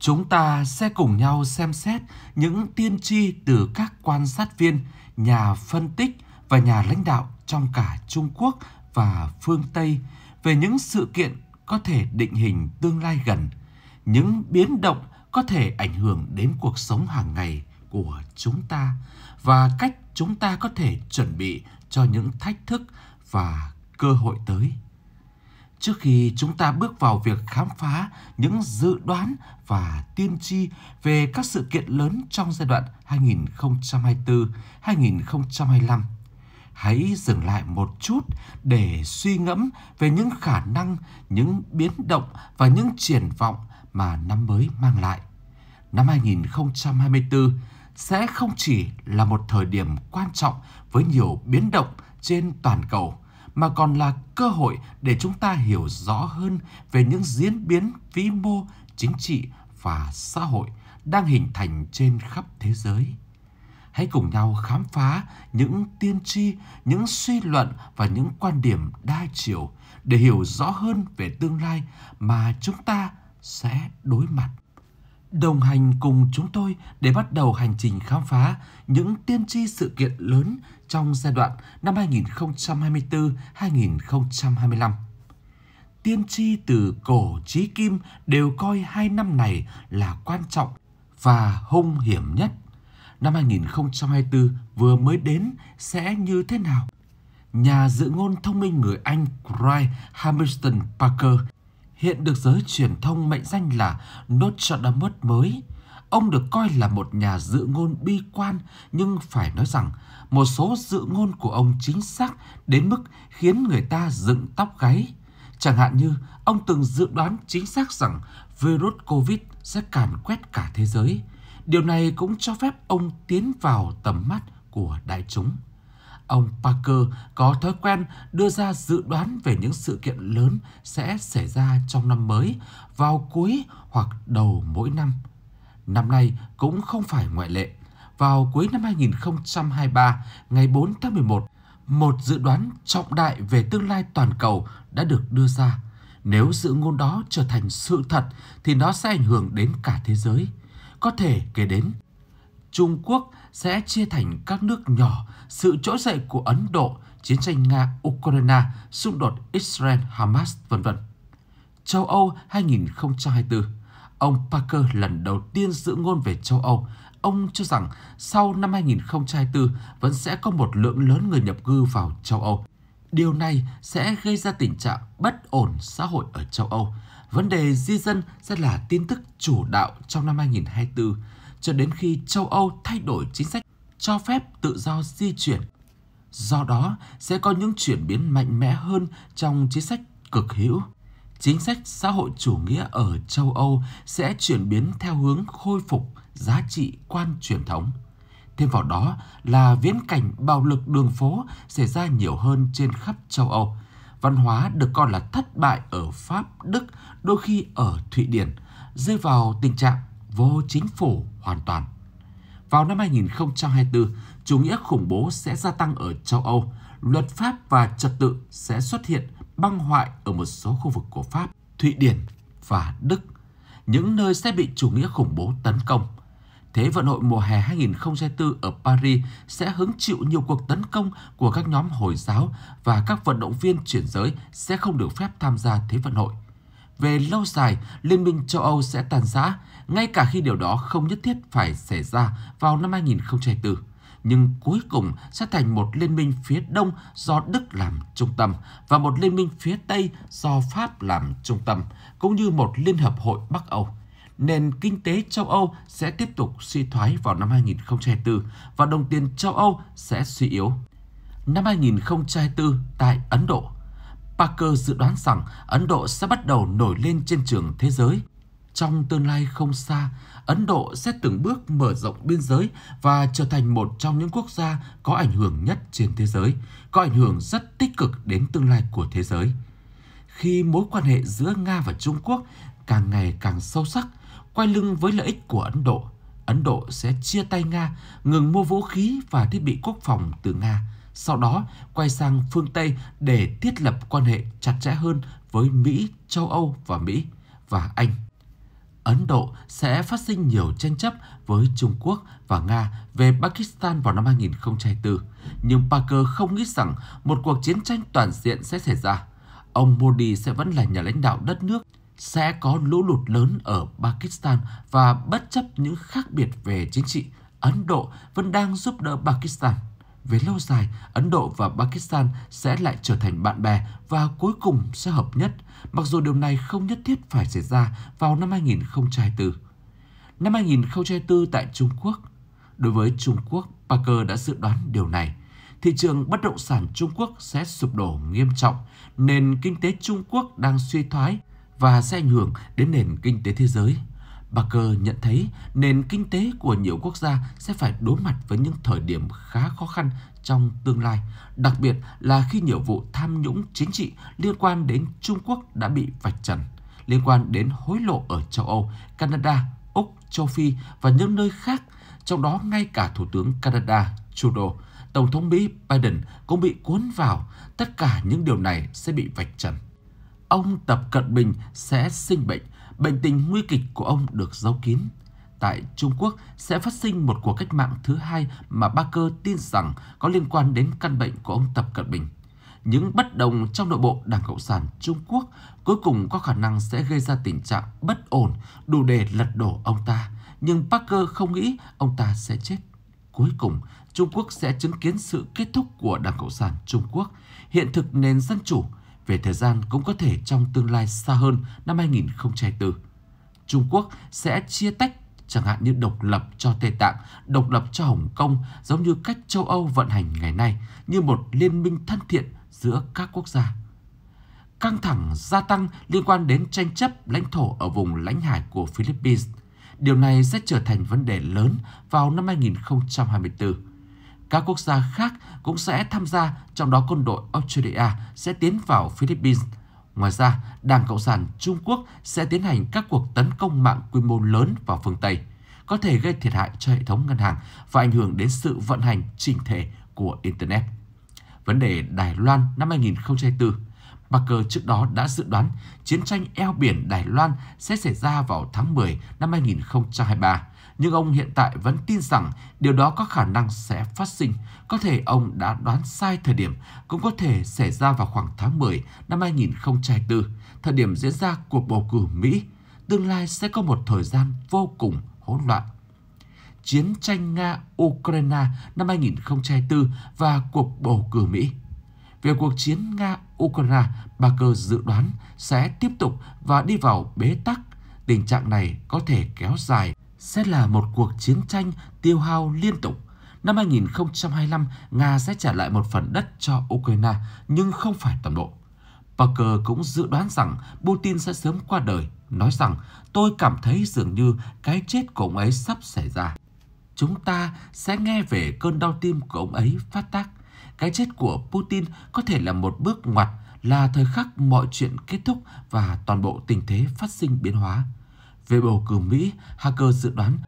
chúng ta sẽ cùng nhau xem xét những tiên tri từ các quan sát viên, nhà phân tích và nhà lãnh đạo trong cả Trung Quốc và phương Tây về những sự kiện có thể định hình tương lai gần, những biến động có thể ảnh hưởng đến cuộc sống hàng ngày của chúng ta và cách chúng ta có thể chuẩn bị cho những thách thức và cơ hội tới trước khi chúng ta bước vào việc khám phá những dự đoán và tiên tri về các sự kiện lớn trong giai đoạn 2024-2025. Hãy dừng lại một chút để suy ngẫm về những khả năng, những biến động và những triển vọng mà năm mới mang lại. Năm 2024 sẽ không chỉ là một thời điểm quan trọng với nhiều biến động trên toàn cầu mà còn là cơ hội để chúng ta hiểu rõ hơn về những diễn biến vĩ mô chính trị và xã hội đang hình thành trên khắp thế giới. Hãy cùng nhau khám phá những tiên tri, những suy luận và những quan điểm đa chiều để hiểu rõ hơn về tương lai mà chúng ta sẽ đối mặt. Đồng hành cùng chúng tôi để bắt đầu hành trình khám phá những tiên tri sự kiện lớn trong giai đoạn năm 2024-2025. Tiên tri từ cổ chí kim đều coi hai năm này là quan trọng và hung hiểm nhất. Năm 2024 vừa mới đến sẽ như thế nào? Nhà dự ngôn thông minh người Anh Craig Hamilton Parker hiện được giới truyền thông mệnh danh là Nostradamus mới – Ông được coi là một nhà dự ngôn bi quan, nhưng phải nói rằng một số dự ngôn của ông chính xác đến mức khiến người ta dựng tóc gáy. Chẳng hạn như ông từng dự đoán chính xác rằng virus Covid sẽ càn quét cả thế giới. Điều này cũng cho phép ông tiến vào tầm mắt của đại chúng. Ông Parker có thói quen đưa ra dự đoán về những sự kiện lớn sẽ xảy ra trong năm mới vào cuối hoặc đầu mỗi năm. Năm nay cũng không phải ngoại lệ. Vào cuối năm 2023, ngày 4 tháng 11, một dự đoán trọng đại về tương lai toàn cầu đã được đưa ra. Nếu dự ngôn đó trở thành sự thật thì nó sẽ ảnh hưởng đến cả thế giới. Có thể kể đến Trung Quốc sẽ chia thành các nước nhỏ, sự trỗi dậy của Ấn Độ, chiến tranh Nga-Ukraine, xung đột Israel-Hamas, vân vân. Châu Âu 2024 Ông Parker lần đầu tiên giữ ngôn về châu Âu. Ông cho rằng sau năm 2024 vẫn sẽ có một lượng lớn người nhập cư vào châu Âu. Điều này sẽ gây ra tình trạng bất ổn xã hội ở châu Âu. Vấn đề di dân sẽ là tin tức chủ đạo trong năm 2024, cho đến khi châu Âu thay đổi chính sách cho phép tự do di chuyển. Do đó, sẽ có những chuyển biến mạnh mẽ hơn trong chính sách cực hữu chính sách xã hội chủ nghĩa ở châu Âu sẽ chuyển biến theo hướng khôi phục giá trị quan truyền thống. Thêm vào đó là viễn cảnh bạo lực đường phố xảy ra nhiều hơn trên khắp châu Âu. Văn hóa được coi là thất bại ở Pháp, Đức, đôi khi ở Thụy Điển, rơi vào tình trạng vô chính phủ hoàn toàn. Vào năm 2024, chủ nghĩa khủng bố sẽ gia tăng ở châu Âu, luật pháp và trật tự sẽ xuất hiện – băng hoại ở một số khu vực của Pháp, Thụy Điển và Đức, những nơi sẽ bị chủ nghĩa khủng bố tấn công. Thế vận hội mùa hè 2004 ở Paris sẽ hứng chịu nhiều cuộc tấn công của các nhóm Hồi giáo và các vận động viên chuyển giới sẽ không được phép tham gia Thế vận hội. Về lâu dài, Liên minh châu Âu sẽ tàn giã, ngay cả khi điều đó không nhất thiết phải xảy ra vào năm 2004 nhưng cuối cùng sẽ thành một liên minh phía Đông do Đức làm trung tâm và một liên minh phía Tây do Pháp làm trung tâm, cũng như một Liên Hợp hội Bắc Âu nền kinh tế châu Âu sẽ tiếp tục suy thoái vào năm 2024 và đồng tiền châu Âu sẽ suy yếu. Năm 2024 tại Ấn Độ, Parker dự đoán rằng Ấn Độ sẽ bắt đầu nổi lên trên trường thế giới trong tương lai không xa, Ấn Độ sẽ từng bước mở rộng biên giới và trở thành một trong những quốc gia có ảnh hưởng nhất trên thế giới, có ảnh hưởng rất tích cực đến tương lai của thế giới. Khi mối quan hệ giữa Nga và Trung Quốc càng ngày càng sâu sắc, quay lưng với lợi ích của Ấn Độ, Ấn Độ sẽ chia tay Nga, ngừng mua vũ khí và thiết bị quốc phòng từ Nga, sau đó quay sang phương Tây để thiết lập quan hệ chặt chẽ hơn với Mỹ, châu Âu và Mỹ và Anh. Ấn Độ sẽ phát sinh nhiều tranh chấp với Trung Quốc và Nga về Pakistan vào năm 2024. Nhưng Parker không nghĩ rằng một cuộc chiến tranh toàn diện sẽ xảy ra. Ông Modi sẽ vẫn là nhà lãnh đạo đất nước, sẽ có lũ lụt lớn ở Pakistan và bất chấp những khác biệt về chính trị, Ấn Độ vẫn đang giúp đỡ Pakistan về lâu dài, Ấn Độ và Pakistan sẽ lại trở thành bạn bè và cuối cùng sẽ hợp nhất, mặc dù điều này không nhất thiết phải xảy ra vào năm 2004. Năm 2004 tại Trung Quốc, đối với Trung Quốc, Parker đã dự đoán điều này. Thị trường bất động sản Trung Quốc sẽ sụp đổ nghiêm trọng, nền kinh tế Trung Quốc đang suy thoái và sẽ ảnh hưởng đến nền kinh tế thế giới. Barker nhận thấy nền kinh tế của nhiều quốc gia sẽ phải đối mặt với những thời điểm khá khó khăn trong tương lai, đặc biệt là khi nhiều vụ tham nhũng chính trị liên quan đến Trung Quốc đã bị vạch trần, liên quan đến hối lộ ở châu Âu, Canada, Úc, châu Phi và những nơi khác, trong đó ngay cả Thủ tướng Canada Trudeau, Tổng thống Mỹ Biden cũng bị cuốn vào, tất cả những điều này sẽ bị vạch trần. Ông Tập Cận Bình sẽ sinh bệnh bệnh tình nguy kịch của ông được giấu kín. Tại Trung Quốc sẽ phát sinh một cuộc cách mạng thứ hai mà Ba Cơ tin rằng có liên quan đến căn bệnh của ông Tập Cận Bình. Những bất đồng trong nội bộ Đảng Cộng sản Trung Quốc cuối cùng có khả năng sẽ gây ra tình trạng bất ổn đủ để lật đổ ông ta. Nhưng Parker không nghĩ ông ta sẽ chết. Cuối cùng, Trung Quốc sẽ chứng kiến sự kết thúc của Đảng Cộng sản Trung Quốc. Hiện thực nền dân chủ về thời gian cũng có thể trong tương lai xa hơn năm 2024, Trung Quốc sẽ chia tách chẳng hạn như độc lập cho Tây Tạng, độc lập cho Hồng Kông, giống như cách châu Âu vận hành ngày nay, như một liên minh thân thiện giữa các quốc gia. Căng thẳng gia tăng liên quan đến tranh chấp lãnh thổ ở vùng lãnh hải của Philippines. Điều này sẽ trở thành vấn đề lớn vào năm 2024 các quốc gia khác cũng sẽ tham gia, trong đó quân đội Australia sẽ tiến vào Philippines. Ngoài ra, Đảng Cộng sản Trung Quốc sẽ tiến hành các cuộc tấn công mạng quy mô lớn vào phương Tây, có thể gây thiệt hại cho hệ thống ngân hàng và ảnh hưởng đến sự vận hành chỉnh thể của Internet. Vấn đề Đài Loan năm 2004 Barker trước đó đã dự đoán chiến tranh eo biển Đài Loan sẽ xảy ra vào tháng 10 năm 2023 nhưng ông hiện tại vẫn tin rằng điều đó có khả năng sẽ phát sinh. Có thể ông đã đoán sai thời điểm, cũng có thể xảy ra vào khoảng tháng 10 năm 2004, thời điểm diễn ra cuộc bầu cử Mỹ. Tương lai sẽ có một thời gian vô cùng hỗn loạn. Chiến tranh Nga-Ukraine năm 2004 và cuộc bầu cử Mỹ về cuộc chiến Nga-Ukraine, bà Cơ dự đoán sẽ tiếp tục và đi vào bế tắc. Tình trạng này có thể kéo dài sẽ là một cuộc chiến tranh tiêu hao liên tục. Năm 2025, Nga sẽ trả lại một phần đất cho Ukraine, nhưng không phải toàn bộ. Parker cũng dự đoán rằng Putin sẽ sớm qua đời, nói rằng tôi cảm thấy dường như cái chết của ông ấy sắp xảy ra. Chúng ta sẽ nghe về cơn đau tim của ông ấy phát tác. Cái chết của Putin có thể là một bước ngoặt, là thời khắc mọi chuyện kết thúc và toàn bộ tình thế phát sinh biến hóa. Về bầu cử Mỹ, Hacker dự đoán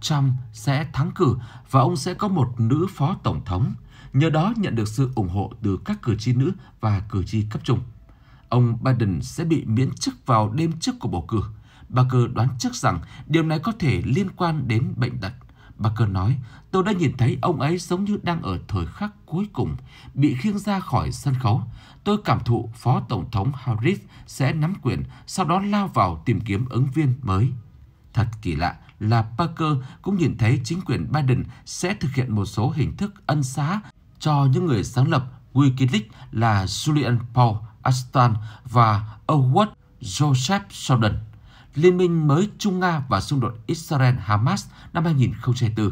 Trump sẽ thắng cử và ông sẽ có một nữ phó tổng thống, nhờ đó nhận được sự ủng hộ từ các cử tri nữ và cử tri cấp trung. Ông Biden sẽ bị miễn chức vào đêm trước của bầu cử. Barker đoán trước rằng điều này có thể liên quan đến bệnh tật. Barker nói, tôi đã nhìn thấy ông ấy giống như đang ở thời khắc cuối cùng, bị khiêng ra khỏi sân khấu. Tôi cảm thụ Phó Tổng thống Harris sẽ nắm quyền, sau đó lao vào tìm kiếm ứng viên mới. Thật kỳ lạ là Parker cũng nhìn thấy chính quyền Biden sẽ thực hiện một số hình thức ân xá cho những người sáng lập Wikileaks là Julian Paul Assange và Howard Joseph Snowden. Liên minh mới Trung Nga và xung đột Israel-Hamas năm 2004.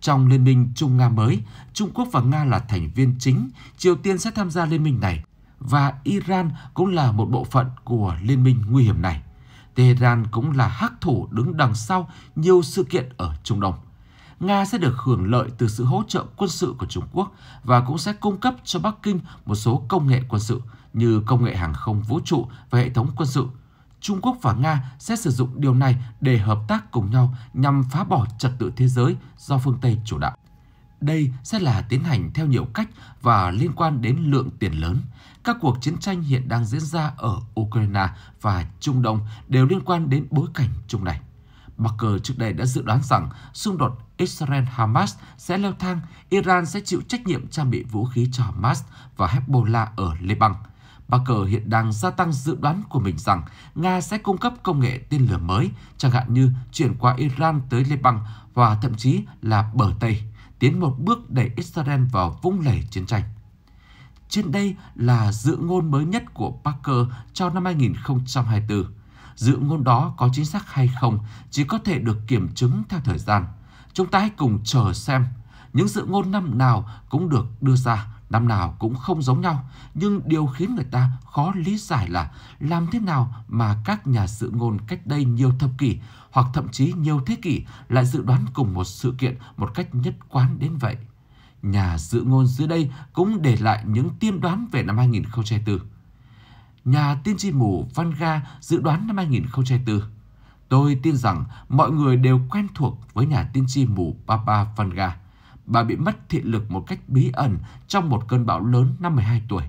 Trong Liên minh Trung Nga mới, Trung Quốc và Nga là thành viên chính, Triều Tiên sẽ tham gia liên minh này và Iran cũng là một bộ phận của liên minh nguy hiểm này. Tehran cũng là hắc thủ đứng đằng sau nhiều sự kiện ở Trung Đông. Nga sẽ được hưởng lợi từ sự hỗ trợ quân sự của Trung Quốc và cũng sẽ cung cấp cho Bắc Kinh một số công nghệ quân sự như công nghệ hàng không vũ trụ và hệ thống quân sự. Trung Quốc và Nga sẽ sử dụng điều này để hợp tác cùng nhau nhằm phá bỏ trật tự thế giới do phương Tây chủ đạo. Đây sẽ là tiến hành theo nhiều cách và liên quan đến lượng tiền lớn. Các cuộc chiến tranh hiện đang diễn ra ở Ukraine và Trung Đông đều liên quan đến bối cảnh chung này. Barker trước đây đã dự đoán rằng xung đột Israel-Hamas sẽ leo thang, Iran sẽ chịu trách nhiệm trang bị vũ khí cho Hamas và Hezbollah ở Lebanon. Barker hiện đang gia tăng dự đoán của mình rằng Nga sẽ cung cấp công nghệ tên lửa mới, chẳng hạn như chuyển qua Iran tới Lebanon và thậm chí là bờ Tây tiến một bước đẩy Israel vào vũng lầy chiến tranh. Trên đây là dự ngôn mới nhất của Parker cho năm 2024. Dự ngôn đó có chính xác hay không chỉ có thể được kiểm chứng theo thời gian. Chúng ta hãy cùng chờ xem những dự ngôn năm nào cũng được đưa ra Năm nào cũng không giống nhau, nhưng điều khiến người ta khó lý giải là làm thế nào mà các nhà dự ngôn cách đây nhiều thập kỷ hoặc thậm chí nhiều thế kỷ lại dự đoán cùng một sự kiện một cách nhất quán đến vậy. Nhà dự ngôn dưới đây cũng để lại những tiên đoán về năm 2004. Nhà tiên tri mù Van Ga dự đoán năm 2004. Tôi tin rằng mọi người đều quen thuộc với nhà tiên tri mù Papa Ga bà bị mất thị lực một cách bí ẩn trong một cơn bão lớn năm 12 tuổi.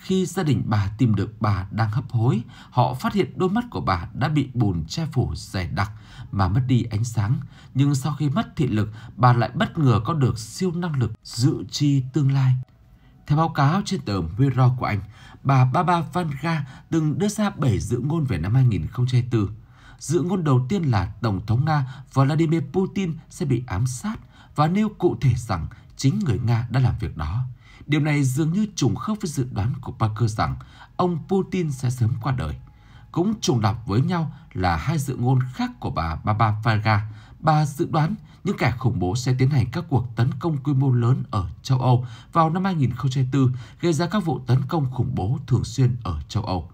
Khi gia đình bà tìm được bà đang hấp hối, họ phát hiện đôi mắt của bà đã bị bùn che phủ dày đặc mà mất đi ánh sáng. Nhưng sau khi mất thị lực, bà lại bất ngờ có được siêu năng lực dự chi tương lai. Theo báo cáo trên tờ Mirror của Anh, bà Baba Vanga từng đưa ra 7 dự ngôn về năm 2004. Dự ngôn đầu tiên là Tổng thống Nga Vladimir Putin sẽ bị ám sát và nêu cụ thể rằng chính người Nga đã làm việc đó. Điều này dường như trùng khớp với dự đoán của Parker rằng ông Putin sẽ sớm qua đời. Cũng trùng lặp với nhau là hai dự ngôn khác của bà Baba Varga. Bà dự đoán những kẻ khủng bố sẽ tiến hành các cuộc tấn công quy mô lớn ở châu Âu vào năm 2004, gây ra các vụ tấn công khủng bố thường xuyên ở châu Âu.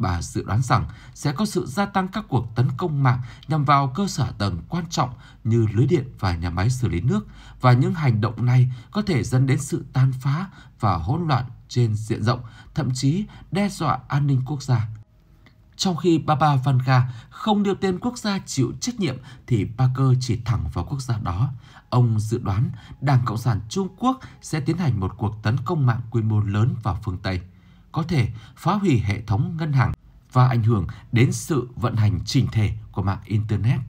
Bà dự đoán rằng sẽ có sự gia tăng các cuộc tấn công mạng nhằm vào cơ sở tầng quan trọng như lưới điện và nhà máy xử lý nước và những hành động này có thể dẫn đến sự tan phá và hỗn loạn trên diện rộng, thậm chí đe dọa an ninh quốc gia. Trong khi Baba Vanga không đưa tên quốc gia chịu trách nhiệm thì Parker chỉ thẳng vào quốc gia đó. Ông dự đoán Đảng Cộng sản Trung Quốc sẽ tiến hành một cuộc tấn công mạng quy mô lớn vào phương Tây có thể phá hủy hệ thống ngân hàng và ảnh hưởng đến sự vận hành chỉnh thể của mạng Internet.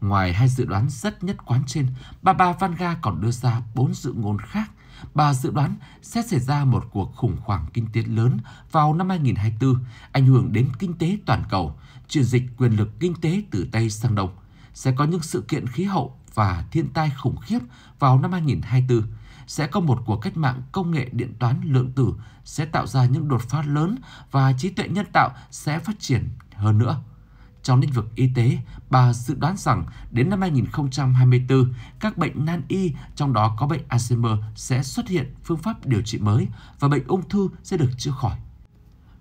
Ngoài hai dự đoán rất nhất quán trên, bà bà Vanga còn đưa ra bốn dự ngôn khác. Bà dự đoán sẽ xảy ra một cuộc khủng hoảng kinh tế lớn vào năm 2024, ảnh hưởng đến kinh tế toàn cầu, chuyển dịch quyền lực kinh tế từ Tây sang Đông. Sẽ có những sự kiện khí hậu và thiên tai khủng khiếp vào năm 2024 sẽ có một cuộc cách mạng công nghệ điện toán lượng tử sẽ tạo ra những đột phá lớn và trí tuệ nhân tạo sẽ phát triển hơn nữa. Trong lĩnh vực y tế, bà dự đoán rằng đến năm 2024, các bệnh nan y, trong đó có bệnh Alzheimer, sẽ xuất hiện phương pháp điều trị mới và bệnh ung thư sẽ được chữa khỏi.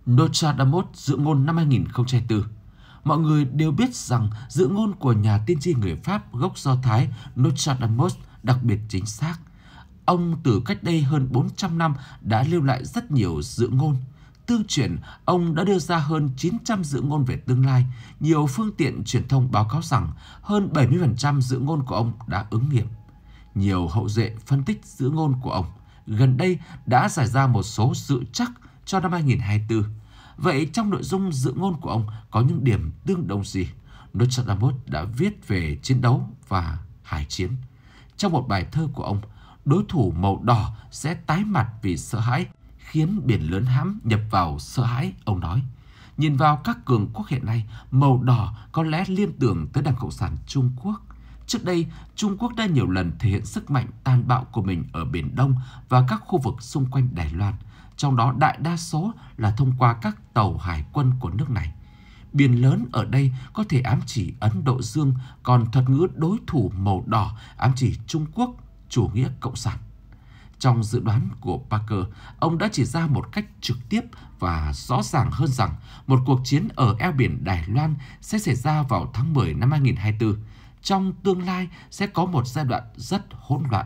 Nostradamus dự ngôn năm 2004 Mọi người đều biết rằng dự ngôn của nhà tiên tri người Pháp gốc Do Thái Nostradamus đặc biệt chính xác. Ông từ cách đây hơn 400 năm đã lưu lại rất nhiều dự ngôn. Tư truyền, ông đã đưa ra hơn 900 dự ngôn về tương lai. Nhiều phương tiện truyền thông báo cáo rằng hơn 70% dự ngôn của ông đã ứng nghiệm. Nhiều hậu duệ phân tích dự ngôn của ông gần đây đã giải ra một số dự chắc cho năm 2024. Vậy trong nội dung dự ngôn của ông có những điểm tương đồng gì? Nostradamus đã viết về chiến đấu và hải chiến. Trong một bài thơ của ông, đối thủ màu đỏ sẽ tái mặt vì sợ hãi, khiến biển lớn hãm nhập vào sợ hãi, ông nói. Nhìn vào các cường quốc hiện nay, màu đỏ có lẽ liên tưởng tới Đảng Cộng sản Trung Quốc. Trước đây, Trung Quốc đã nhiều lần thể hiện sức mạnh tàn bạo của mình ở Biển Đông và các khu vực xung quanh Đài Loan, trong đó đại đa số là thông qua các tàu hải quân của nước này. Biển lớn ở đây có thể ám chỉ Ấn Độ Dương, còn thuật ngữ đối thủ màu đỏ ám chỉ Trung Quốc chủ nghĩa cộng sản. Trong dự đoán của Parker, ông đã chỉ ra một cách trực tiếp và rõ ràng hơn rằng một cuộc chiến ở eo biển Đài Loan sẽ xảy ra vào tháng 10 năm 2024. Trong tương lai sẽ có một giai đoạn rất hỗn loạn.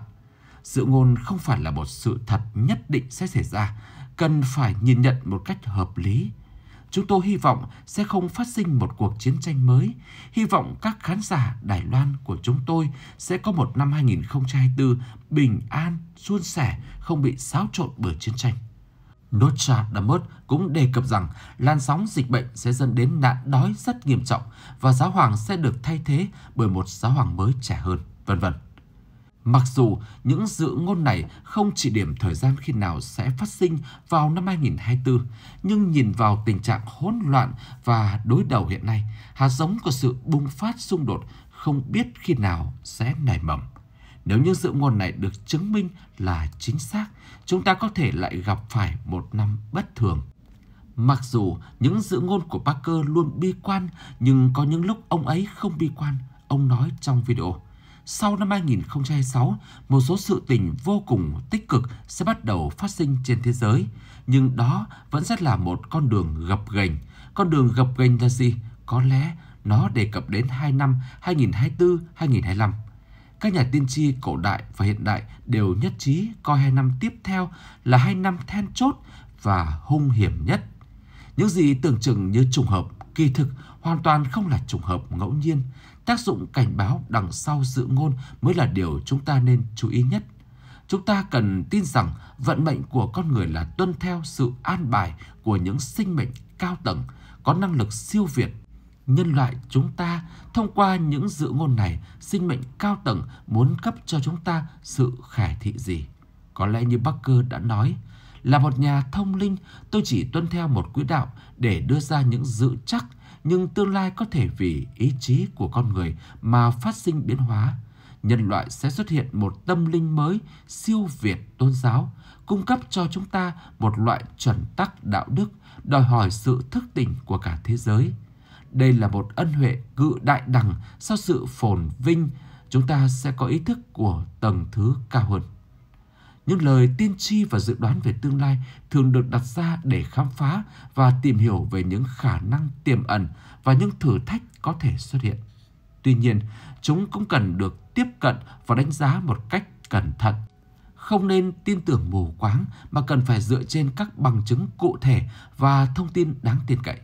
Dự ngôn không phải là một sự thật nhất định sẽ xảy ra, cần phải nhìn nhận một cách hợp lý Chúng tôi hy vọng sẽ không phát sinh một cuộc chiến tranh mới. Hy vọng các khán giả Đài Loan của chúng tôi sẽ có một năm 2024 bình an, suôn sẻ, không bị xáo trộn bởi chiến tranh. Nocha Damot cũng đề cập rằng làn sóng dịch bệnh sẽ dẫn đến nạn đói rất nghiêm trọng và giáo hoàng sẽ được thay thế bởi một giáo hoàng mới trẻ hơn, vân vân. Mặc dù những dự ngôn này không chỉ điểm thời gian khi nào sẽ phát sinh vào năm 2024, nhưng nhìn vào tình trạng hỗn loạn và đối đầu hiện nay, hạt giống của sự bùng phát xung đột không biết khi nào sẽ nảy mầm. Nếu những dự ngôn này được chứng minh là chính xác, chúng ta có thể lại gặp phải một năm bất thường. Mặc dù những dự ngôn của Parker luôn bi quan, nhưng có những lúc ông ấy không bi quan, ông nói trong video sau năm 2026, một số sự tình vô cùng tích cực sẽ bắt đầu phát sinh trên thế giới, nhưng đó vẫn sẽ là một con đường gập ghềnh. Con đường gập ghềnh là gì? Có lẽ nó đề cập đến 2 năm 2024-2025. Các nhà tiên tri cổ đại và hiện đại đều nhất trí coi hai năm tiếp theo là hai năm then chốt và hung hiểm nhất. Những gì tưởng chừng như trùng hợp, kỳ thực hoàn toàn không là trùng hợp ngẫu nhiên tác dụng cảnh báo đằng sau dự ngôn mới là điều chúng ta nên chú ý nhất. Chúng ta cần tin rằng vận mệnh của con người là tuân theo sự an bài của những sinh mệnh cao tầng có năng lực siêu việt. Nhân loại chúng ta thông qua những dự ngôn này, sinh mệnh cao tầng muốn cấp cho chúng ta sự khải thị gì? Có lẽ như Barker đã nói, là một nhà thông linh, tôi chỉ tuân theo một quỹ đạo để đưa ra những dự chắc nhưng tương lai có thể vì ý chí của con người mà phát sinh biến hóa. Nhân loại sẽ xuất hiện một tâm linh mới siêu việt tôn giáo, cung cấp cho chúng ta một loại chuẩn tắc đạo đức đòi hỏi sự thức tỉnh của cả thế giới. Đây là một ân huệ cự đại đẳng sau sự phồn vinh, chúng ta sẽ có ý thức của tầng thứ cao hơn. Những lời tiên tri và dự đoán về tương lai thường được đặt ra để khám phá và tìm hiểu về những khả năng tiềm ẩn và những thử thách có thể xuất hiện. Tuy nhiên, chúng cũng cần được tiếp cận và đánh giá một cách cẩn thận. Không nên tin tưởng mù quáng mà cần phải dựa trên các bằng chứng cụ thể và thông tin đáng tin cậy.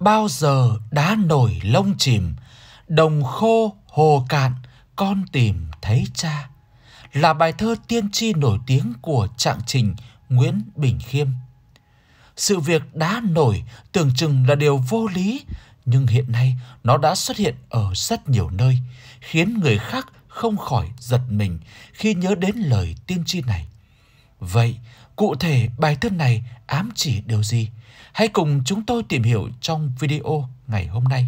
Bao giờ đá nổi lông chìm, đồng khô hồ cạn, con tìm thấy cha là bài thơ tiên tri nổi tiếng của trạng trình Nguyễn Bình Khiêm. Sự việc đã nổi tưởng chừng là điều vô lý, nhưng hiện nay nó đã xuất hiện ở rất nhiều nơi, khiến người khác không khỏi giật mình khi nhớ đến lời tiên tri này. Vậy, cụ thể bài thơ này ám chỉ điều gì? Hãy cùng chúng tôi tìm hiểu trong video ngày hôm nay.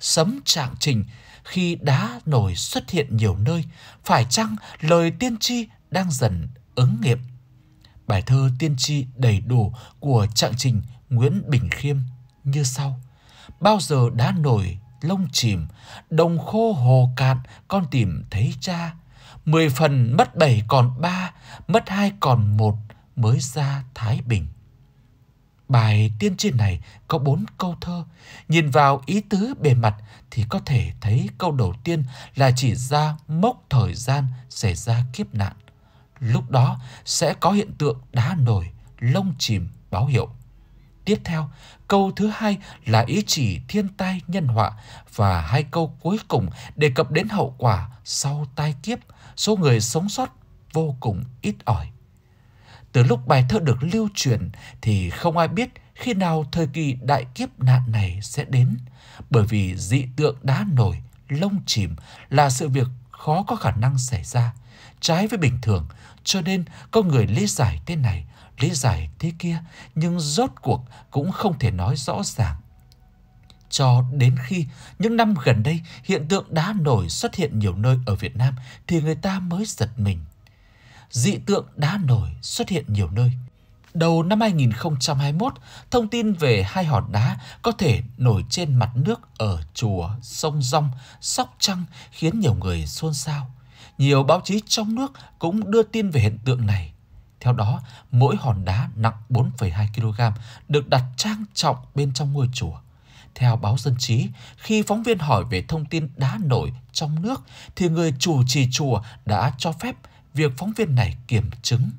Sấm Trạng Trình khi đá nổi xuất hiện nhiều nơi, phải chăng lời tiên tri đang dần ứng nghiệm? Bài thơ tiên tri đầy đủ của trạng trình Nguyễn Bình Khiêm như sau. Bao giờ đá nổi, lông chìm, đồng khô hồ cạn, con tìm thấy cha. Mười phần mất bảy còn ba, mất hai còn một, mới ra Thái Bình. Bài tiên tri này có bốn câu thơ. Nhìn vào ý tứ bề mặt thì có thể thấy câu đầu tiên là chỉ ra mốc thời gian xảy ra kiếp nạn. Lúc đó sẽ có hiện tượng đá nổi, lông chìm báo hiệu. Tiếp theo, câu thứ hai là ý chỉ thiên tai nhân họa và hai câu cuối cùng đề cập đến hậu quả sau tai kiếp, số người sống sót vô cùng ít ỏi. Từ lúc bài thơ được lưu truyền thì không ai biết khi nào thời kỳ đại kiếp nạn này sẽ đến, bởi vì dị tượng đá nổi, lông chìm là sự việc khó có khả năng xảy ra, trái với bình thường, cho nên có người lý giải thế này, lý giải thế kia, nhưng rốt cuộc cũng không thể nói rõ ràng cho đến khi những năm gần đây hiện tượng đá nổi xuất hiện nhiều nơi ở Việt Nam thì người ta mới giật mình dị tượng đá nổi xuất hiện nhiều nơi. Đầu năm 2021, thông tin về hai hòn đá có thể nổi trên mặt nước ở chùa Sông Rong, Sóc Trăng khiến nhiều người xôn xao. Nhiều báo chí trong nước cũng đưa tin về hiện tượng này. Theo đó, mỗi hòn đá nặng 4,2 kg được đặt trang trọng bên trong ngôi chùa. Theo báo Dân trí, khi phóng viên hỏi về thông tin đá nổi trong nước thì người chủ trì chùa đã cho phép việc phóng viên này kiểm chứng.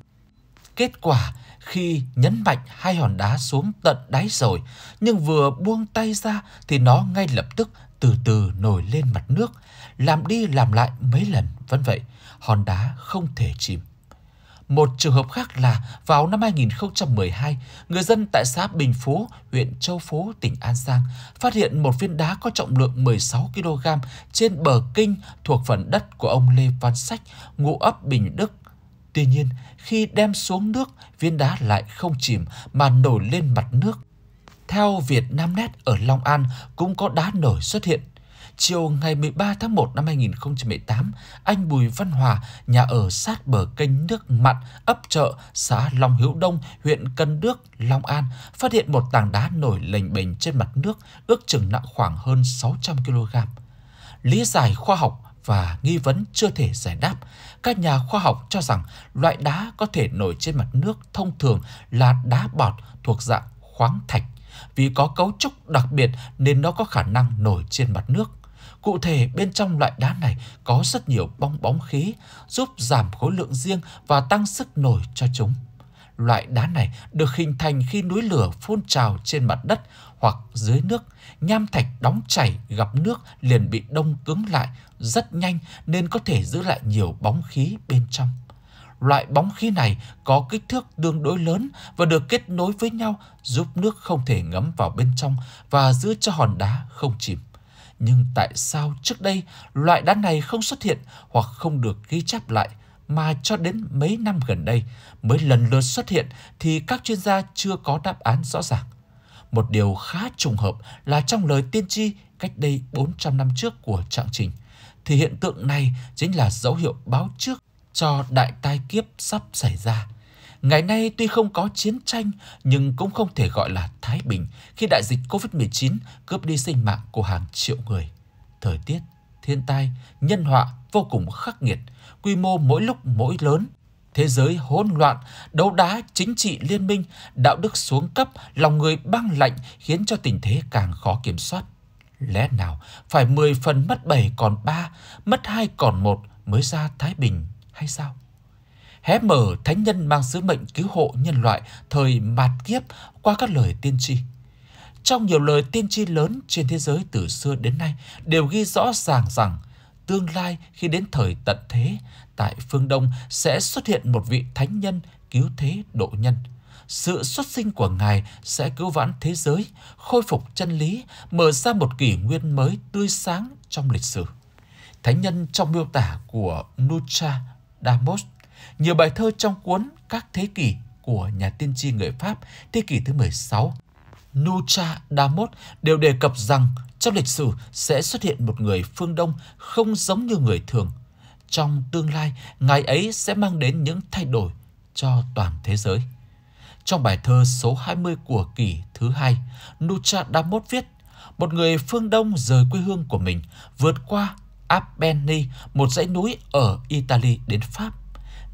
Kết quả khi nhấn mạnh hai hòn đá xuống tận đáy rồi, nhưng vừa buông tay ra thì nó ngay lập tức từ từ nổi lên mặt nước, làm đi làm lại mấy lần vẫn vậy, hòn đá không thể chìm. Một trường hợp khác là vào năm 2012, người dân tại xã Bình Phú, huyện Châu Phú, tỉnh An Giang phát hiện một viên đá có trọng lượng 16 kg trên bờ kinh thuộc phần đất của ông Lê Văn Sách, ngụ ấp Bình Đức. Tuy nhiên, khi đem xuống nước, viên đá lại không chìm mà nổi lên mặt nước. Theo Việt Nam Net ở Long An cũng có đá nổi xuất hiện chiều ngày 13 tháng 1 năm 2018, anh Bùi Văn Hòa, nhà ở sát bờ kênh nước mặn, ấp chợ, xã Long Hiếu Đông, huyện cần Đước, Long An, phát hiện một tảng đá nổi lềnh bềnh trên mặt nước, ước chừng nặng khoảng hơn 600 kg. Lý giải khoa học và nghi vấn chưa thể giải đáp, các nhà khoa học cho rằng loại đá có thể nổi trên mặt nước thông thường là đá bọt thuộc dạng khoáng thạch. Vì có cấu trúc đặc biệt nên nó có khả năng nổi trên mặt nước. Cụ thể, bên trong loại đá này có rất nhiều bong bóng khí, giúp giảm khối lượng riêng và tăng sức nổi cho chúng. Loại đá này được hình thành khi núi lửa phun trào trên mặt đất hoặc dưới nước. Nham thạch đóng chảy gặp nước liền bị đông cứng lại rất nhanh nên có thể giữ lại nhiều bóng khí bên trong. Loại bóng khí này có kích thước tương đối lớn và được kết nối với nhau giúp nước không thể ngấm vào bên trong và giữ cho hòn đá không chìm. Nhưng tại sao trước đây loại đá này không xuất hiện hoặc không được ghi chép lại mà cho đến mấy năm gần đây mới lần lượt xuất hiện thì các chuyên gia chưa có đáp án rõ ràng. Một điều khá trùng hợp là trong lời tiên tri cách đây 400 năm trước của Trạng Trình, thì hiện tượng này chính là dấu hiệu báo trước cho đại tai kiếp sắp xảy ra Ngày nay tuy không có chiến tranh nhưng cũng không thể gọi là thái bình khi đại dịch Covid-19 cướp đi sinh mạng của hàng triệu người. Thời tiết, thiên tai, nhân họa vô cùng khắc nghiệt, quy mô mỗi lúc mỗi lớn. Thế giới hỗn loạn, đấu đá chính trị liên minh, đạo đức xuống cấp, lòng người băng lạnh khiến cho tình thế càng khó kiểm soát. Lẽ nào phải 10 phần mất 7 còn 3, mất 2 còn 1 mới ra Thái Bình hay sao? hé mở thánh nhân mang sứ mệnh cứu hộ nhân loại thời mạt kiếp qua các lời tiên tri. Trong nhiều lời tiên tri lớn trên thế giới từ xưa đến nay đều ghi rõ ràng rằng tương lai khi đến thời tận thế, tại phương Đông sẽ xuất hiện một vị thánh nhân cứu thế độ nhân. Sự xuất sinh của Ngài sẽ cứu vãn thế giới, khôi phục chân lý, mở ra một kỷ nguyên mới tươi sáng trong lịch sử. Thánh nhân trong miêu tả của Nucha Damos nhiều bài thơ trong cuốn Các Thế Kỷ của nhà tiên tri người Pháp thế kỷ thứ 16 Nucha Damot đều đề cập rằng trong lịch sử sẽ xuất hiện một người phương Đông không giống như người thường. Trong tương lai, ngài ấy sẽ mang đến những thay đổi cho toàn thế giới. Trong bài thơ số 20 của kỷ thứ hai, Nucha Damot viết Một người phương Đông rời quê hương của mình, vượt qua Apenni một dãy núi ở Italy đến Pháp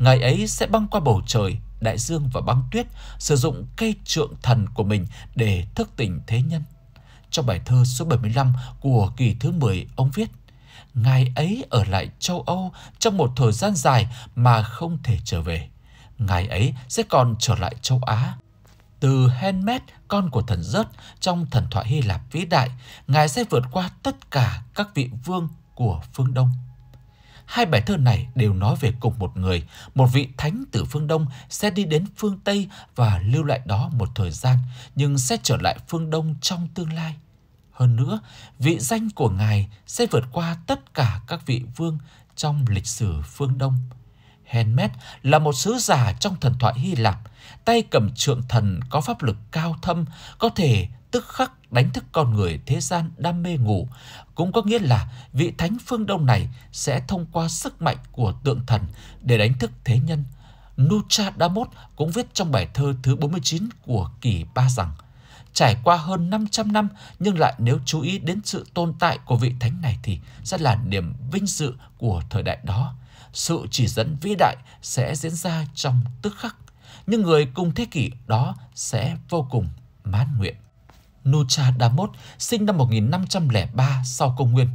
Ngài ấy sẽ băng qua bầu trời, đại dương và băng tuyết, sử dụng cây trượng thần của mình để thức tỉnh thế nhân. Trong bài thơ số 75 của kỳ thứ 10, ông viết, Ngài ấy ở lại châu Âu trong một thời gian dài mà không thể trở về. Ngài ấy sẽ còn trở lại châu Á. Từ Henmet, con của thần rớt trong thần thoại Hy Lạp vĩ đại, Ngài sẽ vượt qua tất cả các vị vương của phương Đông. Hai bài thơ này đều nói về cùng một người, một vị thánh từ phương Đông sẽ đi đến phương Tây và lưu lại đó một thời gian, nhưng sẽ trở lại phương Đông trong tương lai. Hơn nữa, vị danh của Ngài sẽ vượt qua tất cả các vị vương trong lịch sử phương Đông. Henmet là một sứ giả trong thần thoại Hy Lạp, tay cầm trượng thần có pháp lực cao thâm, có thể tức khắc đánh thức con người thế gian đam mê ngủ. Cũng có nghĩa là vị thánh phương đông này sẽ thông qua sức mạnh của tượng thần để đánh thức thế nhân. Nucha Damot cũng viết trong bài thơ thứ 49 của kỷ ba rằng Trải qua hơn 500 năm nhưng lại nếu chú ý đến sự tồn tại của vị thánh này thì sẽ là niềm vinh dự của thời đại đó. Sự chỉ dẫn vĩ đại sẽ diễn ra trong tức khắc những người cùng thế kỷ đó sẽ vô cùng mãn nguyện. Nuchadamot sinh năm 1503 sau công nguyên.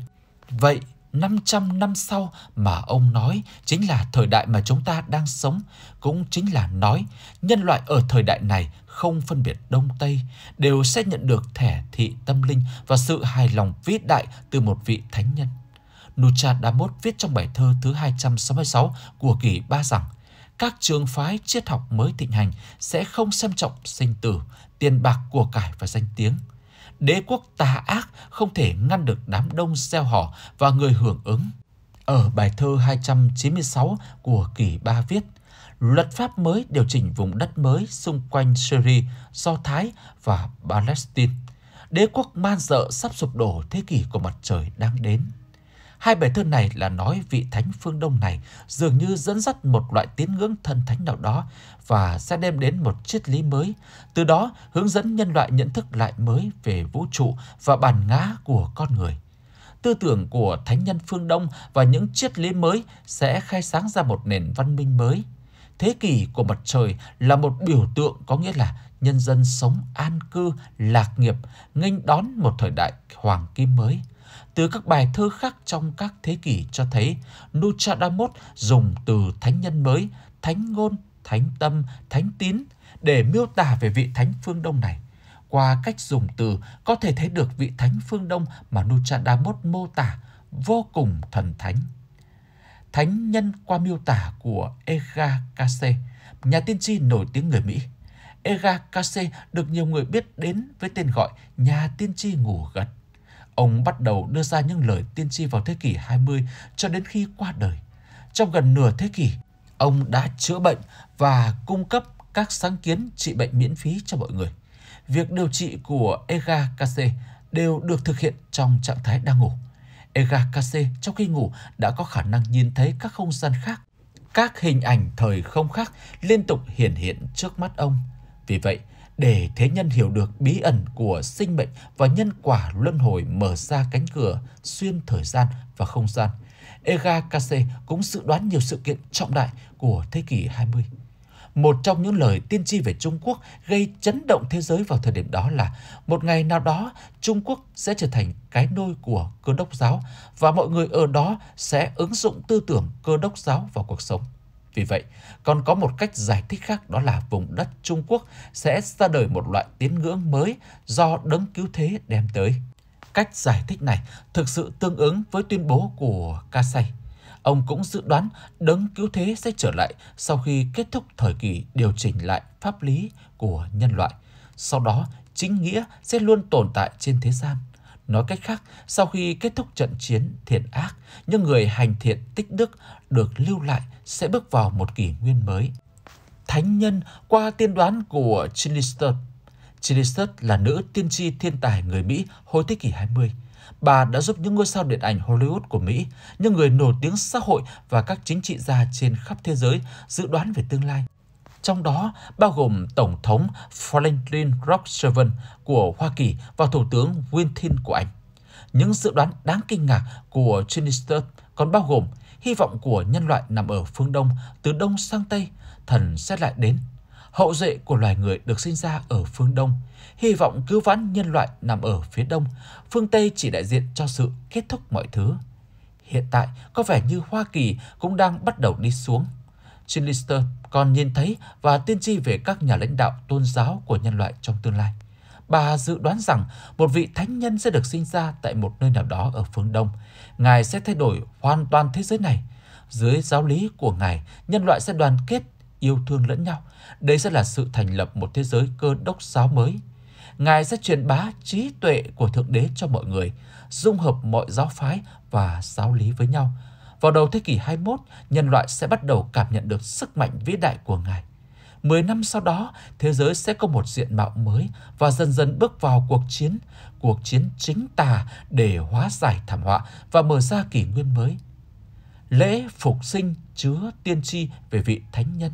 Vậy 500 năm sau mà ông nói chính là thời đại mà chúng ta đang sống, cũng chính là nói nhân loại ở thời đại này không phân biệt Đông Tây đều sẽ nhận được thẻ thị tâm linh và sự hài lòng vĩ đại từ một vị thánh nhân. Nuchadamot viết trong bài thơ thứ 266 của kỳ ba rằng các trường phái triết học mới thịnh hành sẽ không xem trọng sinh tử, tiền bạc của cải và danh tiếng. Đế quốc tà ác không thể ngăn được đám đông gieo hò và người hưởng ứng. Ở bài thơ 296 của kỷ ba viết, luật pháp mới điều chỉnh vùng đất mới xung quanh Syria, Do Thái và Palestine. Đế quốc man dợ sắp sụp đổ thế kỷ của mặt trời đang đến. Hai bài thơ này là nói vị thánh phương Đông này dường như dẫn dắt một loại tín ngưỡng thần thánh nào đó và sẽ đem đến một triết lý mới, từ đó hướng dẫn nhân loại nhận thức lại mới về vũ trụ và bản ngã của con người. Tư tưởng của thánh nhân phương Đông và những triết lý mới sẽ khai sáng ra một nền văn minh mới. Thế kỷ của mặt trời là một biểu tượng có nghĩa là nhân dân sống an cư, lạc nghiệp, nghênh đón một thời đại hoàng kim mới – từ các bài thơ khác trong các thế kỷ cho thấy, Nostradamus dùng từ thánh nhân mới, thánh ngôn, thánh tâm, thánh tín để miêu tả về vị thánh phương Đông này. Qua cách dùng từ có thể thấy được vị thánh phương Đông mà Nostradamus mô tả vô cùng thần thánh. Thánh nhân qua miêu tả của Ega Case, nhà tiên tri nổi tiếng người Mỹ. Ega Case được nhiều người biết đến với tên gọi nhà tiên tri ngủ gật. Ông bắt đầu đưa ra những lời tiên tri vào thế kỷ 20 cho đến khi qua đời. Trong gần nửa thế kỷ, ông đã chữa bệnh và cung cấp các sáng kiến trị bệnh miễn phí cho mọi người. Việc điều trị của Ega Kase đều được thực hiện trong trạng thái đang ngủ. Ega Kase trong khi ngủ đã có khả năng nhìn thấy các không gian khác. Các hình ảnh thời không khác liên tục hiển hiện trước mắt ông. Vì vậy, để thế nhân hiểu được bí ẩn của sinh mệnh và nhân quả luân hồi mở ra cánh cửa xuyên thời gian và không gian. Ega Case cũng dự đoán nhiều sự kiện trọng đại của thế kỷ 20. Một trong những lời tiên tri về Trung Quốc gây chấn động thế giới vào thời điểm đó là một ngày nào đó Trung Quốc sẽ trở thành cái nôi của cơ đốc giáo và mọi người ở đó sẽ ứng dụng tư tưởng cơ đốc giáo vào cuộc sống. Vì vậy, còn có một cách giải thích khác đó là vùng đất Trung Quốc sẽ ra đời một loại tiến ngưỡng mới do đấng cứu thế đem tới. Cách giải thích này thực sự tương ứng với tuyên bố của Kasai. Ông cũng dự đoán đấng cứu thế sẽ trở lại sau khi kết thúc thời kỳ điều chỉnh lại pháp lý của nhân loại. Sau đó, chính nghĩa sẽ luôn tồn tại trên thế gian Nói cách khác, sau khi kết thúc trận chiến thiện ác, những người hành thiện tích đức được lưu lại sẽ bước vào một kỷ nguyên mới. Thánh nhân qua tiên đoán của Chilister. Chilister là nữ tiên tri thiên tài người Mỹ hồi thế kỷ 20. Bà đã giúp những ngôi sao điện ảnh Hollywood của Mỹ, những người nổi tiếng xã hội và các chính trị gia trên khắp thế giới dự đoán về tương lai trong đó bao gồm Tổng thống Franklin Roosevelt của Hoa Kỳ và Thủ tướng Wilson của Anh. Những dự đoán đáng kinh ngạc của Chinister còn bao gồm hy vọng của nhân loại nằm ở phương Đông, từ Đông sang Tây, thần sẽ lại đến. Hậu duệ của loài người được sinh ra ở phương Đông, hy vọng cứu vãn nhân loại nằm ở phía Đông, phương Tây chỉ đại diện cho sự kết thúc mọi thứ. Hiện tại, có vẻ như Hoa Kỳ cũng đang bắt đầu đi xuống. Sinister còn nhìn thấy và tiên tri về các nhà lãnh đạo tôn giáo của nhân loại trong tương lai. Bà dự đoán rằng một vị thánh nhân sẽ được sinh ra tại một nơi nào đó ở phương Đông. Ngài sẽ thay đổi hoàn toàn thế giới này. Dưới giáo lý của Ngài, nhân loại sẽ đoàn kết, yêu thương lẫn nhau. Đây sẽ là sự thành lập một thế giới cơ đốc giáo mới. Ngài sẽ truyền bá trí tuệ của Thượng Đế cho mọi người, dung hợp mọi giáo phái và giáo lý với nhau – vào đầu thế kỷ 21, nhân loại sẽ bắt đầu cảm nhận được sức mạnh vĩ đại của Ngài. Mười năm sau đó, thế giới sẽ có một diện mạo mới và dần dần bước vào cuộc chiến, cuộc chiến chính tà để hóa giải thảm họa và mở ra kỷ nguyên mới. Lễ phục sinh chứa tiên tri về vị thánh nhân.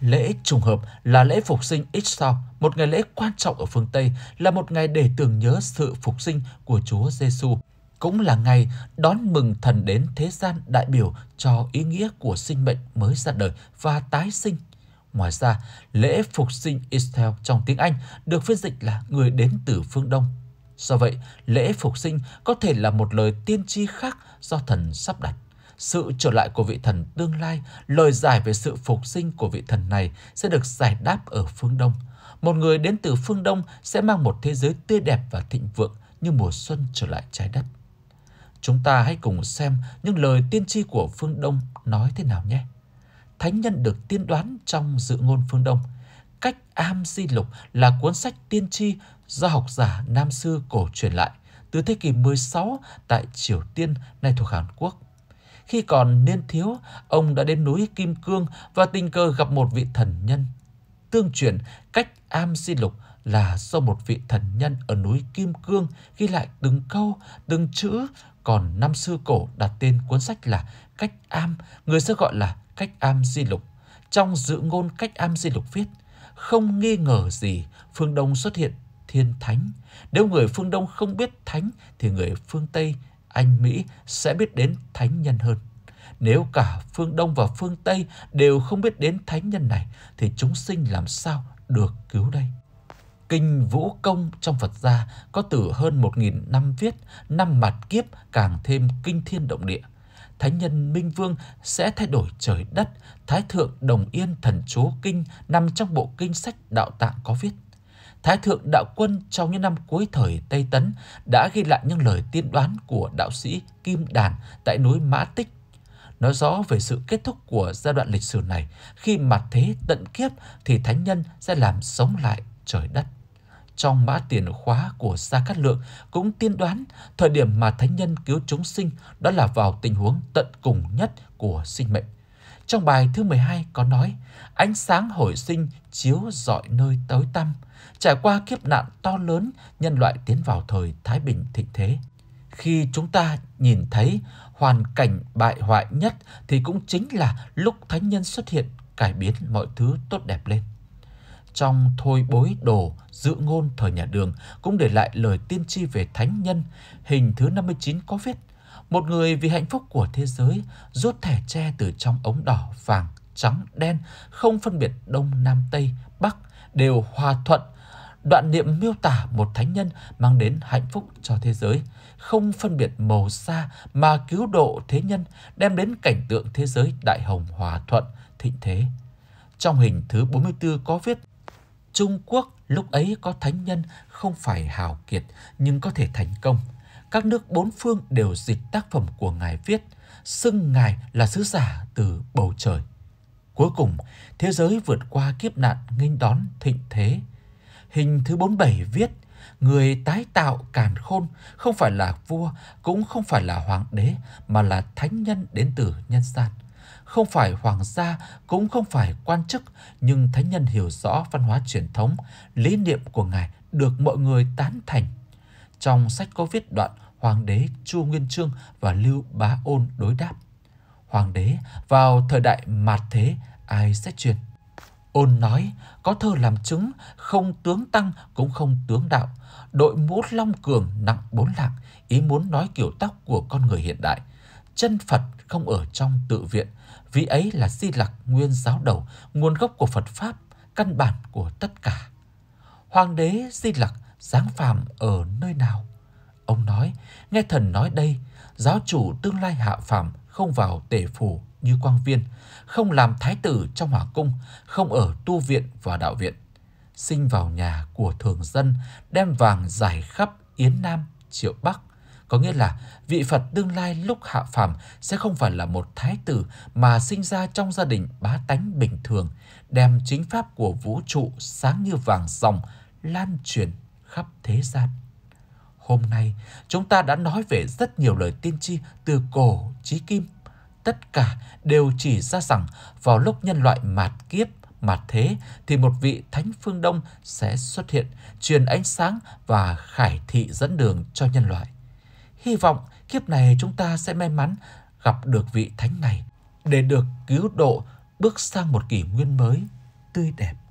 Lễ trùng hợp là lễ phục sinh Israel, một ngày lễ quan trọng ở phương Tây, là một ngày để tưởng nhớ sự phục sinh của Chúa Giêsu cũng là ngày đón mừng thần đến thế gian đại biểu cho ý nghĩa của sinh mệnh mới ra đời và tái sinh. Ngoài ra, lễ phục sinh Easter trong tiếng Anh được phiên dịch là người đến từ phương Đông. Do vậy, lễ phục sinh có thể là một lời tiên tri khác do thần sắp đặt. Sự trở lại của vị thần tương lai, lời giải về sự phục sinh của vị thần này sẽ được giải đáp ở phương Đông. Một người đến từ phương Đông sẽ mang một thế giới tươi đẹp và thịnh vượng như mùa xuân trở lại trái đất. Chúng ta hãy cùng xem những lời tiên tri của phương Đông nói thế nào nhé. Thánh nhân được tiên đoán trong dự ngôn phương Đông. Cách Am Di Lục là cuốn sách tiên tri do học giả Nam Sư cổ truyền lại từ thế kỷ 16 tại Triều Tiên, nay thuộc Hàn Quốc. Khi còn niên thiếu, ông đã đến núi Kim Cương và tình cờ gặp một vị thần nhân. Tương truyền, cách Am Di Lục là do một vị thần nhân ở núi Kim Cương ghi lại từng câu, từng chữ còn năm xưa cổ đặt tên cuốn sách là Cách Am, người xưa gọi là Cách Am Di Lục. Trong dự ngôn Cách Am Di Lục viết, không nghi ngờ gì phương Đông xuất hiện thiên thánh. Nếu người phương Đông không biết thánh thì người phương Tây, Anh, Mỹ sẽ biết đến thánh nhân hơn. Nếu cả phương Đông và phương Tây đều không biết đến thánh nhân này thì chúng sinh làm sao được cứu đây? Kinh Vũ Công trong Phật gia có từ hơn 1.000 năm viết, năm mặt kiếp càng thêm kinh thiên động địa. Thánh nhân Minh Vương sẽ thay đổi trời đất, Thái Thượng Đồng Yên Thần Chú Kinh nằm trong bộ kinh sách Đạo Tạng có viết. Thái Thượng Đạo Quân trong những năm cuối thời Tây Tấn đã ghi lại những lời tiên đoán của đạo sĩ Kim Đàn tại núi Mã Tích nói rõ về sự kết thúc của giai đoạn lịch sử này. Khi mặt thế tận kiếp thì thánh nhân sẽ làm sống lại trời đất trong mã tiền khóa của Sa Cát Lượng cũng tiên đoán thời điểm mà thánh nhân cứu chúng sinh đó là vào tình huống tận cùng nhất của sinh mệnh. Trong bài thứ 12 có nói, ánh sáng hồi sinh chiếu rọi nơi tối tăm, trải qua kiếp nạn to lớn, nhân loại tiến vào thời Thái Bình thịnh thế. Khi chúng ta nhìn thấy hoàn cảnh bại hoại nhất thì cũng chính là lúc thánh nhân xuất hiện cải biến mọi thứ tốt đẹp lên trong thôi bối đồ dự ngôn thời nhà đường cũng để lại lời tiên tri về thánh nhân, hình thứ 59 có viết, một người vì hạnh phúc của thế giới rút thẻ tre từ trong ống đỏ vàng, trắng, đen, không phân biệt Đông, Nam, Tây, Bắc, đều hòa thuận. Đoạn niệm miêu tả một thánh nhân mang đến hạnh phúc cho thế giới, không phân biệt màu xa mà cứu độ thế nhân, đem đến cảnh tượng thế giới đại hồng hòa thuận, thịnh thế. Trong hình thứ 44 có viết Trung Quốc lúc ấy có thánh nhân không phải hào kiệt nhưng có thể thành công. Các nước bốn phương đều dịch tác phẩm của Ngài viết, xưng Ngài là sứ giả từ bầu trời. Cuối cùng, thế giới vượt qua kiếp nạn nghênh đón thịnh thế. Hình thứ 47 viết, người tái tạo càn khôn không phải là vua, cũng không phải là hoàng đế, mà là thánh nhân đến từ nhân gian không phải hoàng gia, cũng không phải quan chức, nhưng thánh nhân hiểu rõ văn hóa truyền thống, lý niệm của ngài được mọi người tán thành. Trong sách có viết đoạn hoàng đế Chu Nguyên Chương và Lưu Bá Ôn đối đáp. Hoàng đế vào thời đại mạt thế ai sẽ truyền? Ôn nói, có thơ làm chứng, không tướng tăng cũng không tướng đạo. Đội mũ long cường nặng bốn lạng, ý muốn nói kiểu tóc của con người hiện đại. Chân Phật không ở trong tự viện, Vị ấy là Di Lặc nguyên giáo đầu, nguồn gốc của Phật Pháp, căn bản của tất cả. Hoàng đế Di Lặc giáng phàm ở nơi nào? Ông nói, nghe thần nói đây, giáo chủ tương lai hạ phàm không vào tể phủ như quang viên, không làm thái tử trong hoàng cung, không ở tu viện và đạo viện. Sinh vào nhà của thường dân, đem vàng giải khắp Yến Nam, Triệu Bắc, có nghĩa là vị Phật tương lai lúc hạ phàm sẽ không phải là một thái tử mà sinh ra trong gia đình bá tánh bình thường, đem chính pháp của vũ trụ sáng như vàng ròng lan truyền khắp thế gian. Hôm nay, chúng ta đã nói về rất nhiều lời tiên tri từ cổ chí kim. Tất cả đều chỉ ra rằng vào lúc nhân loại mạt kiếp mà thế thì một vị thánh phương đông sẽ xuất hiện, truyền ánh sáng và khải thị dẫn đường cho nhân loại. Hy vọng kiếp này chúng ta sẽ may mắn gặp được vị thánh này để được cứu độ bước sang một kỷ nguyên mới tươi đẹp.